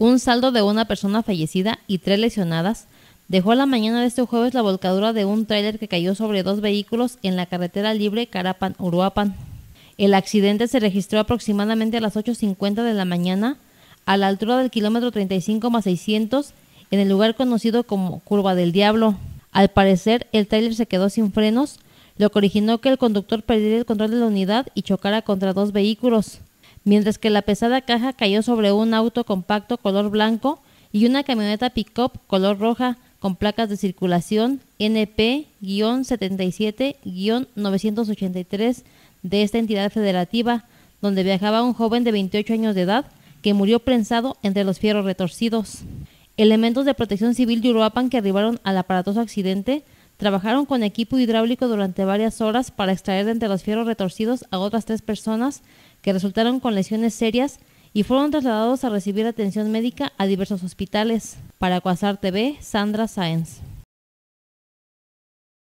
Un saldo de una persona fallecida y tres lesionadas dejó a la mañana de este jueves la volcadura de un tráiler que cayó sobre dos vehículos en la carretera libre Carapan-Uruapan. El accidente se registró aproximadamente a las 8.50 de la mañana a la altura del kilómetro 35 más 600 en el lugar conocido como Curva del Diablo. Al parecer, el tráiler se quedó sin frenos, lo que originó que el conductor perdiera el control de la unidad y chocara contra dos vehículos mientras que la pesada caja cayó sobre un auto compacto color blanco y una camioneta pick-up color roja con placas de circulación NP-77-983 de esta entidad federativa, donde viajaba un joven de 28 años de edad que murió prensado entre los fierros retorcidos. Elementos de protección civil de Uruapan que arribaron al aparatoso accidente Trabajaron con equipo hidráulico durante varias horas para extraer de entre los fierros retorcidos a otras tres personas que resultaron con lesiones serias y fueron trasladados a recibir atención médica a diversos hospitales. Para Cuasar TV, Sandra Sáenz.